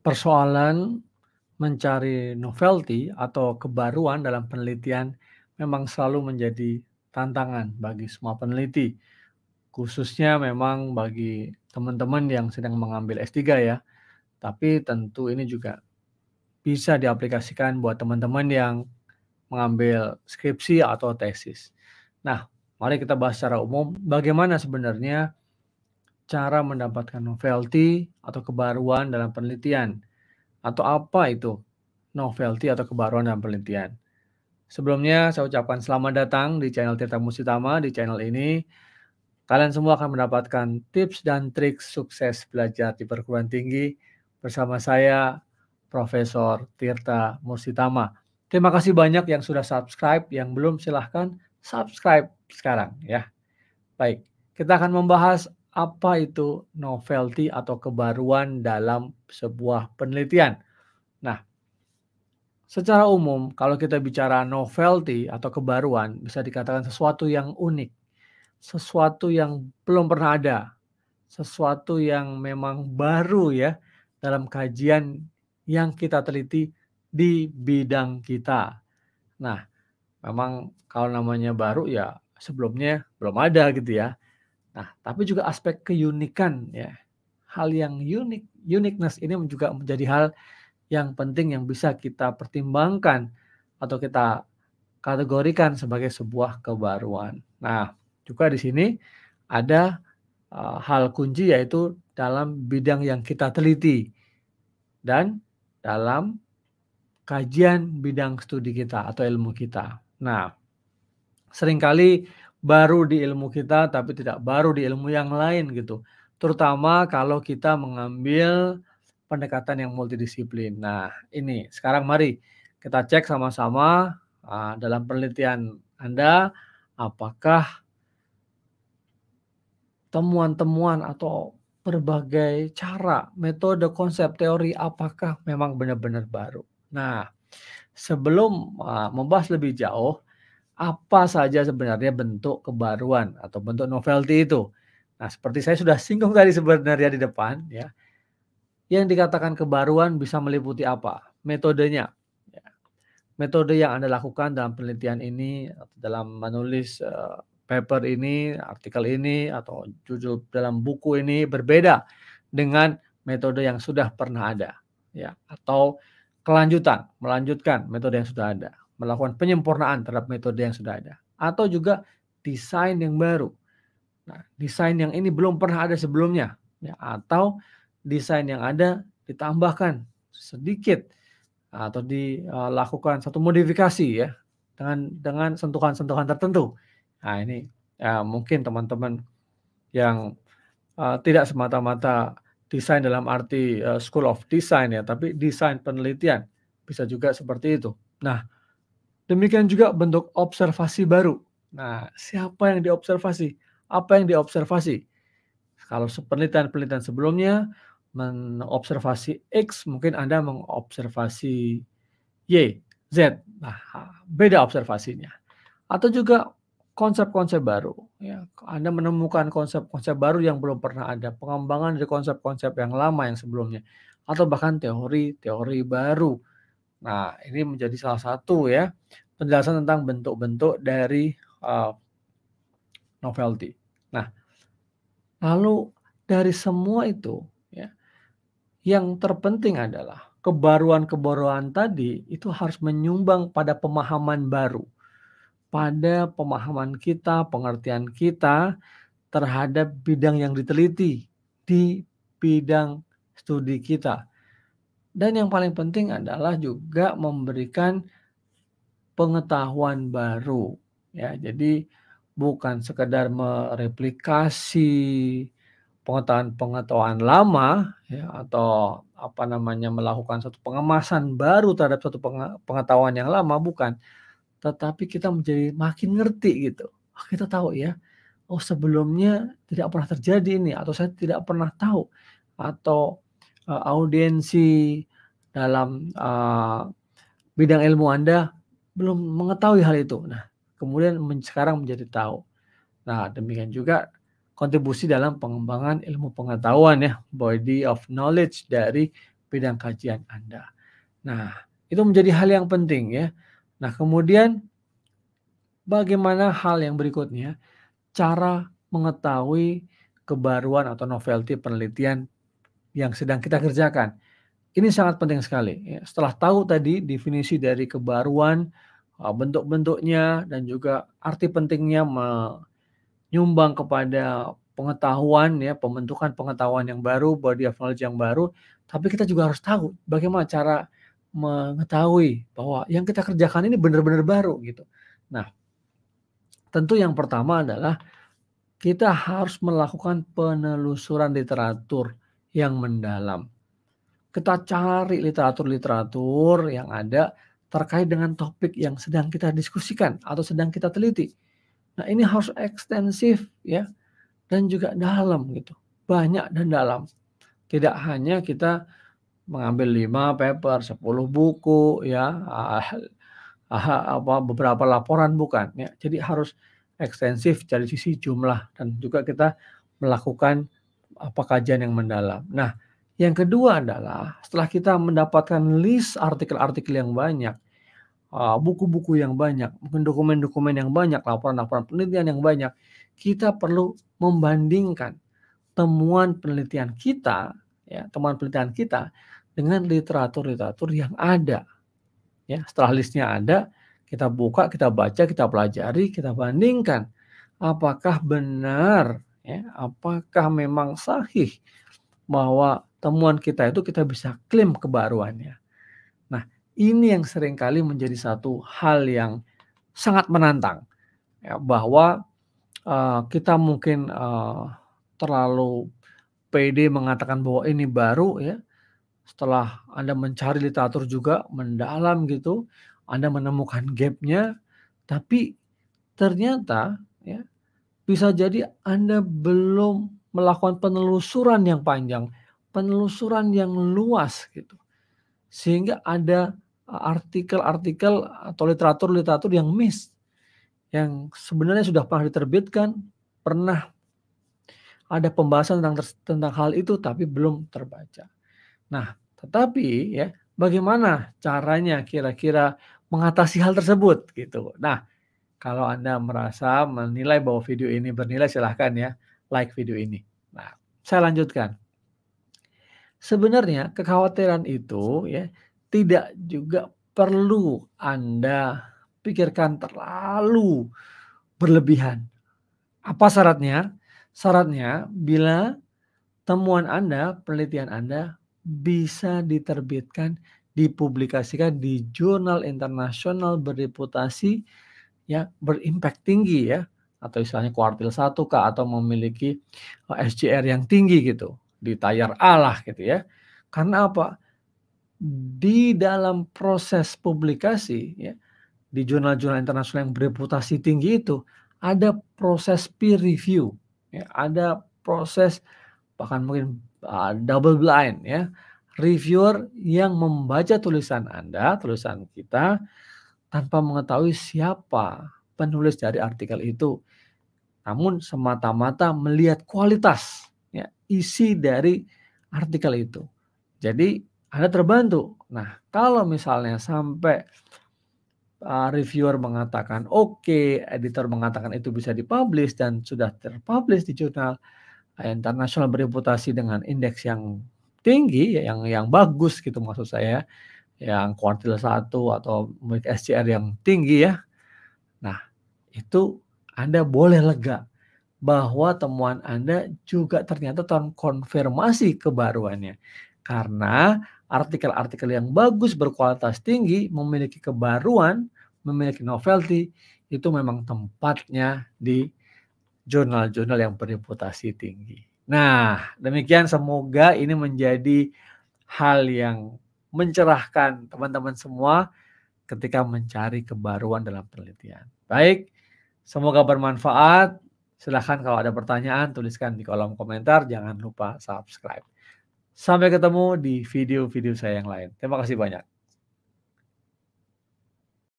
persoalan mencari novelty atau kebaruan dalam penelitian memang selalu menjadi tantangan bagi semua peneliti. Khususnya memang bagi teman-teman yang sedang mengambil S3 ya. Tapi tentu ini juga bisa diaplikasikan buat teman-teman yang mengambil skripsi atau tesis. Nah, mari kita bahas secara umum bagaimana sebenarnya cara mendapatkan novelty atau kebaruan dalam penelitian. Atau apa itu novelty atau kebaruan dalam penelitian? Sebelumnya saya ucapkan selamat datang di channel Tirta Musitama. Di channel ini kalian semua akan mendapatkan tips dan trik sukses belajar di perguruan tinggi bersama saya Profesor Tirta Musitama. Terima kasih banyak yang sudah subscribe, yang belum silahkan subscribe sekarang ya. Baik, kita akan membahas apa itu novelty atau kebaruan dalam sebuah penelitian. Nah, secara umum kalau kita bicara novelty atau kebaruan bisa dikatakan sesuatu yang unik, sesuatu yang belum pernah ada, sesuatu yang memang baru ya dalam kajian yang kita teliti di bidang kita. Nah, memang kalau namanya baru ya sebelumnya belum ada gitu ya. Nah, tapi juga aspek keunikan ya. Hal yang unik, uniqueness ini juga menjadi hal yang penting yang bisa kita pertimbangkan atau kita kategorikan sebagai sebuah kebaruan. Nah, juga di sini ada uh, hal kunci yaitu dalam bidang yang kita teliti dan dalam kajian bidang studi kita atau ilmu kita. Nah, seringkali baru di ilmu kita tapi tidak baru di ilmu yang lain gitu. Terutama kalau kita mengambil pendekatan yang multidisiplin. Nah, ini sekarang mari kita cek sama-sama uh, dalam penelitian Anda apakah temuan-temuan atau berbagai cara, metode, konsep, teori apakah memang benar-benar baru. Nah, sebelum uh, membahas lebih jauh, apa saja sebenarnya bentuk kebaruan atau bentuk novelty itu. Nah, seperti saya sudah singgung tadi sebenarnya di depan ya. Yang dikatakan kebaruan bisa meliputi apa? Metodenya. Ya. Metode yang Anda lakukan dalam penelitian ini, dalam menulis eh, paper ini, artikel ini, atau judul dalam buku ini berbeda dengan metode yang sudah pernah ada. ya Atau kelanjutan, melanjutkan metode yang sudah ada melakukan penyempurnaan terhadap metode yang sudah ada atau juga desain yang baru. Nah, desain yang ini belum pernah ada sebelumnya ya atau desain yang ada ditambahkan sedikit atau dilakukan eh, satu modifikasi ya dengan dengan sentuhan-sentuhan tertentu. Nah, ini ya, mungkin teman-teman yang uh, tidak semata-mata desain dalam arti uh, school of design ya, tapi desain penelitian bisa juga seperti itu. Nah, Demikian juga bentuk observasi baru. Nah, siapa yang diobservasi? Apa yang diobservasi? Kalau penelitian-penelitian sebelumnya mengobservasi X, mungkin Anda mengobservasi Y, Z. Nah, beda observasinya. Atau juga konsep-konsep baru. Ya, Anda menemukan konsep-konsep baru yang belum pernah ada, pengembangan dari konsep-konsep yang lama yang sebelumnya, atau bahkan teori-teori baru Nah, ini menjadi salah satu ya penjelasan tentang bentuk-bentuk dari uh, novelty. Nah, lalu dari semua itu ya yang terpenting adalah kebaruan-kebaruan tadi itu harus menyumbang pada pemahaman baru. Pada pemahaman kita, pengertian kita terhadap bidang yang diteliti di bidang studi kita dan yang paling penting adalah juga memberikan pengetahuan baru. Ya, jadi bukan sekedar mereplikasi pengetahuan-pengetahuan lama ya, atau apa namanya melakukan satu pengemasan baru terhadap satu pengetahuan yang lama bukan tetapi kita menjadi makin ngerti gitu ah, kita tahu ya oh sebelumnya tidak pernah terjadi ini atau saya tidak pernah tahu atau uh, audiensi dalam uh, bidang ilmu Anda belum mengetahui hal itu. Nah, kemudian sekarang menjadi tahu. Nah, demikian juga kontribusi dalam pengembangan ilmu pengetahuan ya, body of knowledge dari bidang kajian Anda. Nah, itu menjadi hal yang penting ya. Nah, kemudian bagaimana hal yang berikutnya? Cara mengetahui kebaruan atau novelty penelitian yang sedang kita kerjakan. Ini sangat penting sekali. Ya. Setelah tahu tadi definisi dari kebaruan, e, bentuk-bentuknya, dan juga arti pentingnya menyumbang kepada pengetahuan, ya pembentukan pengetahuan yang baru, body of knowledge yang baru. Tapi kita juga harus tahu bagaimana cara mengetahui bahwa yang kita kerjakan ini benar-benar baru gitu. Nah, tentu yang pertama adalah kita harus melakukan penelusuran literatur yang mendalam kita cari literatur-literatur yang ada terkait dengan topik yang sedang kita diskusikan atau sedang kita teliti. Nah, ini harus ekstensif ya dan juga dalam gitu. Banyak dan dalam. Tidak hanya kita mengambil 5 paper, 10 buku ya, ah, ah, apa beberapa laporan bukan ya. Jadi harus ekstensif dari sisi jumlah dan juga kita melakukan apa kajian yang mendalam. Nah, yang kedua adalah setelah kita mendapatkan list artikel-artikel yang banyak, ah, buku-buku yang banyak, mungkin dokumen-dokumen yang banyak, laporan-laporan penelitian yang banyak, kita perlu membandingkan temuan penelitian kita, ya, temuan penelitian kita dengan literatur-literatur yang ada. Ya, setelah listnya ada, kita buka, kita baca, kita pelajari, kita bandingkan apakah benar, ya, apakah memang sahih bahwa temuan kita itu kita bisa klaim kebaruannya. Nah, ini yang seringkali menjadi satu hal yang sangat menantang ya, bahwa uh, kita mungkin uh, terlalu pede mengatakan bahwa ini baru ya. Setelah Anda mencari literatur juga mendalam gitu, Anda menemukan gapnya, tapi ternyata ya bisa jadi Anda belum melakukan penelusuran yang panjang penelusuran yang luas gitu. Sehingga ada e, artikel-artikel atau literatur-literatur yang miss yang sebenarnya sudah pernah diterbitkan, pernah ada pembahasan tentang tentang hal itu tapi belum terbaca. Nah, tetapi ya bagaimana caranya kira-kira mengatasi hal tersebut gitu. Nah, kalau Anda merasa menilai bahwa video ini bernilai silahkan ya like video ini. Nah, saya lanjutkan. Sebenarnya kekhawatiran itu ya tidak juga perlu Anda pikirkan terlalu berlebihan. Apa syaratnya? Syaratnya bila temuan Anda, penelitian Anda bisa diterbitkan, dipublikasikan di jurnal internasional berreputasi ya berimpact tinggi ya atau istilahnya kuartil satu kah atau memiliki eh, SGR yang tinggi gitu di tayar Allah gitu ya. Karena apa? Di dalam proses publikasi ya, di jurnal-jurnal internasional yang bereputasi tinggi itu ada proses peer review, ya, ada proses bahkan mungkin uh, double blind ya, reviewer yang membaca tulisan Anda, tulisan kita tanpa mengetahui siapa penulis dari artikel itu. Namun semata-mata melihat kualitas ya, isi dari artikel itu. Jadi Anda terbantu. Nah, kalau misalnya sampai uh, reviewer mengatakan oke, okay, editor mengatakan itu bisa dipublish dan sudah terpublish di jurnal ah, internasional bereputasi dengan indeks yang tinggi, ya, yang yang bagus gitu maksud saya, yang kuartil 1 atau SCR yang tinggi ya. Nah, itu Anda boleh lega bahwa temuan Anda juga ternyata terkonfirmasi kebaruannya. Karena artikel-artikel yang bagus berkualitas tinggi memiliki kebaruan, memiliki novelty, itu memang tempatnya di jurnal-jurnal yang bereputasi tinggi. Nah, demikian semoga ini menjadi hal yang mencerahkan teman-teman semua ketika mencari kebaruan dalam penelitian. Baik, semoga bermanfaat. Silahkan kalau ada pertanyaan tuliskan di kolom komentar. Jangan lupa subscribe. Sampai ketemu di video-video saya yang lain. Terima kasih banyak.